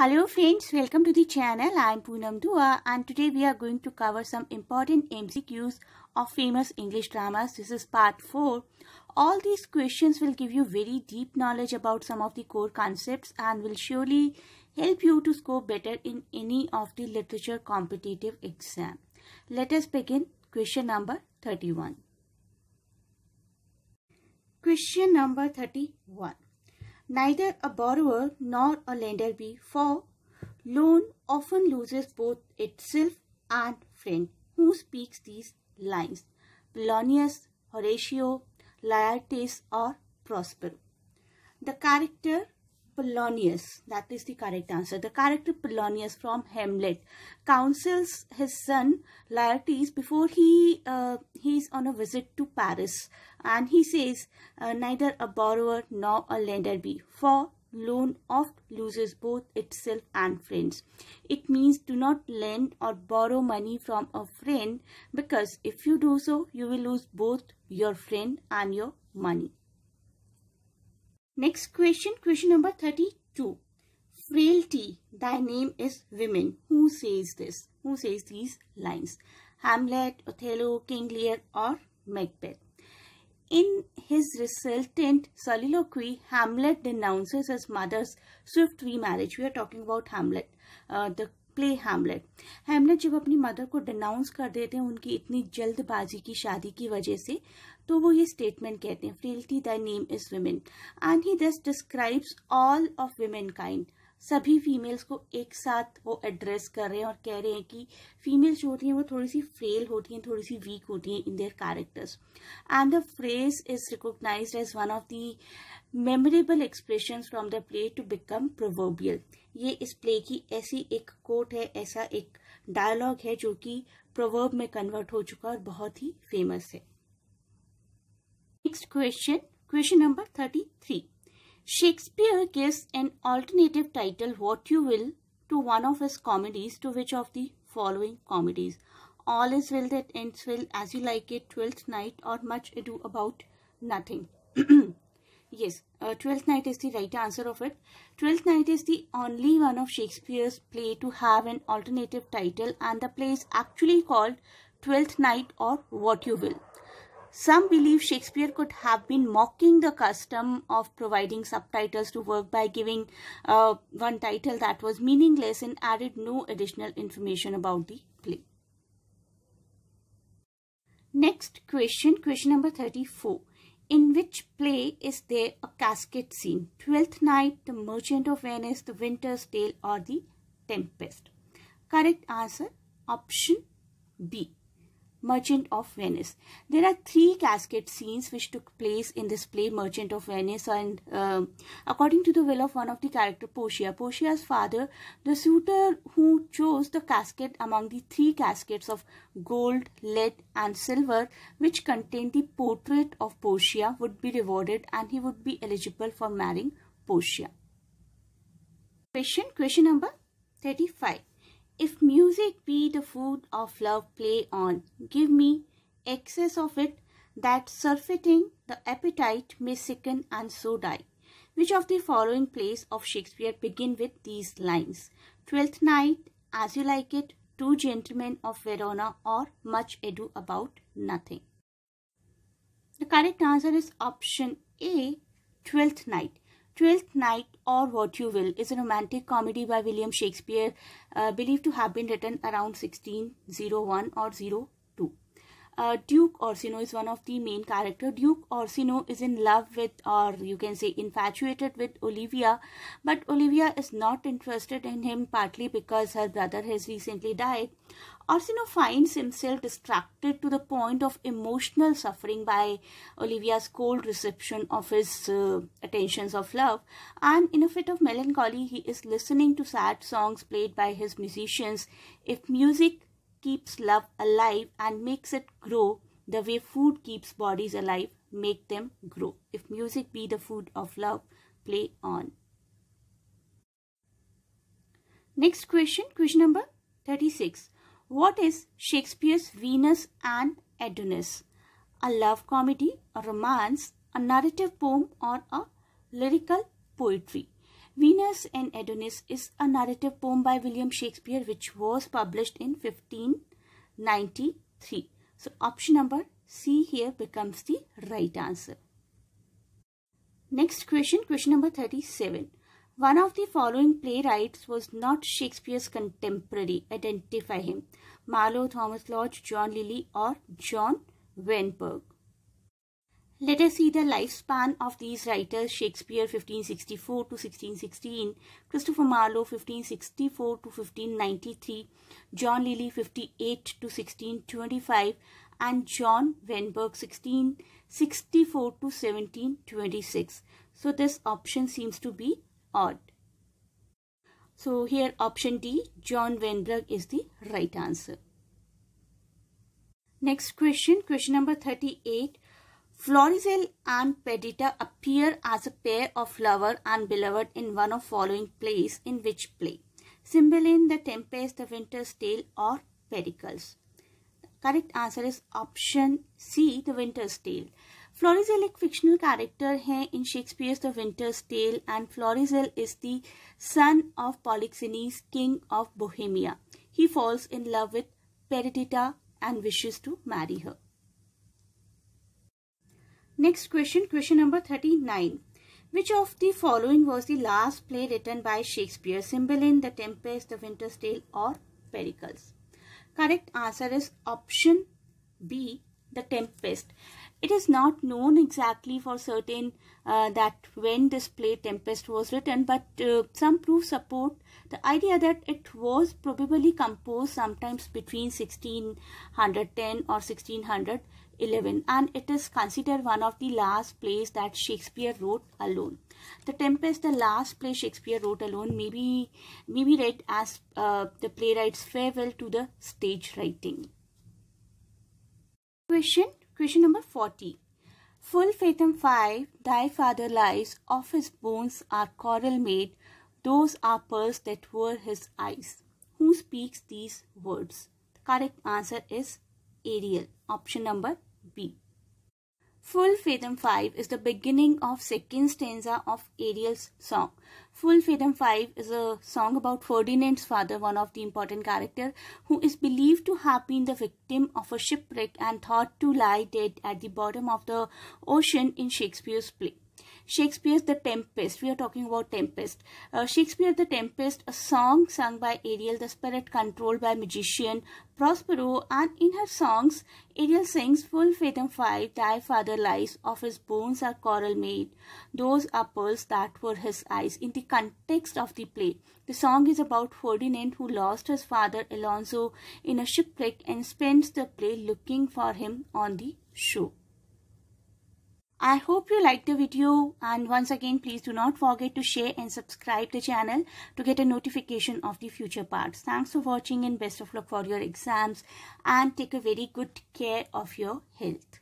Hello friends, welcome to the channel. I am Poonam Dua and today we are going to cover some important MCQs of famous English dramas. This is part 4. All these questions will give you very deep knowledge about some of the core concepts and will surely help you to score better in any of the literature competitive exam. Let us begin question number 31. Question number 31 neither a borrower nor a lender be for loan often loses both itself and friend who speaks these lines polonius horatio laertes or Prospero? the character Polonius. That is the correct answer. The character Polonius from Hamlet counsels his son Laertes before he uh, he's on a visit to Paris, and he says, uh, "Neither a borrower nor a lender be, for loan oft loses both itself and friends. It means do not lend or borrow money from a friend because if you do so, you will lose both your friend and your money. Next question, question number 32. Frailty, thy name is women. Who says this? Who says these lines? Hamlet, Othello, King Lear or Macbeth? In his resultant soliloquy, Hamlet denounces his mother's swift remarriage. We are talking about Hamlet, uh, the play Hamlet Hamlet जब अपनी mother को denounce कर देते हैं उनकी इतनी जल्दबाजी की शादी की वजह से तो वो ये स्टेटमेंट कहते हैं frailty the name is women and he thus describes all of women kind सभी फीमेल्स को एक साथ वो एड्रेस कर रहे हैं और कह रहे हैं कि फीमेल्स जो होती हैं वो थोड़ी सी फ्रेल होती हैं थोड़ी सी वीक होती हैं in their characters and the phrase is recognise as one of the memorable expression from the play to become proverbial ये इस प्ले की ऐसी एक कोट है ऐसा एक डायलॉग है जो कि प्रोवर्ब में कन्वर्ट हो चुका और बहुत ही फेमस है next question question number thirty three Shakespeare gives an alternative title, What You Will, to one of his comedies, to which of the following comedies? All is Well That Ends Well, As You Like It, Twelfth Night, or Much Ado About Nothing. yes, uh, Twelfth Night is the right answer of it. Twelfth Night is the only one of Shakespeare's play to have an alternative title, and the play is actually called Twelfth Night or What You Will. Some believe Shakespeare could have been mocking the custom of providing subtitles to work by giving uh, one title that was meaningless and added no additional information about the play. Next question, question number 34. In which play is there a casket scene? Twelfth Night, The Merchant of Venice, The Winter's Tale or The Tempest? Correct answer, option B. Merchant of Venice. There are three casket scenes which took place in this play Merchant of Venice and uh, according to the will of one of the character Portia, Portia's father, the suitor who chose the casket among the three caskets of gold, lead and silver which contained the portrait of Portia would be rewarded and he would be eligible for marrying Portia. Question, question number 35. If music be the food of love, play on. Give me excess of it, that surfeiting the appetite may sicken and so die. Which of the following plays of Shakespeare begin with these lines? Twelfth Night, As You Like It, Two Gentlemen of Verona or Much Ado About Nothing. The correct answer is option A, Twelfth Night. Twelfth Night or What You Will is a romantic comedy by William Shakespeare, uh, believed to have been written around 1601 or 0 uh, Duke Orsino is one of the main character. Duke Orsino is in love with or you can say infatuated with Olivia but Olivia is not interested in him partly because her brother has recently died. Orsino finds himself distracted to the point of emotional suffering by Olivia's cold reception of his uh, attentions of love and in a fit of melancholy he is listening to sad songs played by his musicians. If music keeps love alive and makes it grow the way food keeps bodies alive, make them grow. If music be the food of love, play on. Next question, question number 36. What is Shakespeare's Venus and Adonis? A love comedy, a romance, a narrative poem or a lyrical poetry? Venus and Adonis is a narrative poem by William Shakespeare which was published in 1593. So option number C here becomes the right answer. Next question, question number 37. One of the following playwrights was not Shakespeare's contemporary. Identify him. Marlowe, Thomas Lodge, John Lilly or John Weinberg. Let us see the lifespan of these writers Shakespeare 1564 to 1616, Christopher Marlowe 1564 to 1593, John Lilly 58 to 1625, and John Wenberg 1664 to 1726. So this option seems to be odd. So here option D, John Weinberg is the right answer. Next question, question number 38. Florizel and Perdita appear as a pair of lover and beloved in one of following plays in which play? Cymbeline, The Tempest, The Winter's Tale or Pericles? correct answer is option C, The Winter's Tale. Florizel a fictional character in Shakespeare's The Winter's Tale and Florizel is the son of Polixenes, king of Bohemia. He falls in love with Perdita and wishes to marry her. Next question, question number 39. Which of the following was the last play written by Shakespeare? Cymbeline, The Tempest, The Winter's Tale or Pericles? Correct answer is option B the tempest. It is not known exactly for certain uh, that when this play Tempest was written, but uh, some proofs support the idea that it was probably composed sometimes between 1610 or 1611 and it is considered one of the last plays that Shakespeare wrote alone. The Tempest, the last play Shakespeare wrote alone, maybe maybe read as uh, the playwright's farewell to the stage writing question, question number 40. Full fathom 5, thy father lies, of his bones are coral made, those are pearls that were his eyes. Who speaks these words? The correct answer is Ariel, option number B. Full Fathom 5 is the beginning of second stanza of Ariel's song. Full Fathom 5 is a song about Ferdinand's father, one of the important characters who is believed to have been the victim of a shipwreck and thought to lie dead at the bottom of the ocean in Shakespeare's play. Shakespeare's The Tempest. We are talking about Tempest. Uh, Shakespeare The Tempest, a song sung by Ariel, the spirit controlled by magician Prospero, and in her songs, Ariel sings Full Fatum Five, Thy Father Lies, of his bones are coral made, those are pearls that were his eyes. In the context of the play, the song is about Ferdinand who lost his father Alonso in a shipwreck and spends the play looking for him on the shore. I hope you liked the video and once again please do not forget to share and subscribe the channel to get a notification of the future parts. Thanks for watching and best of luck for your exams and take a very good care of your health.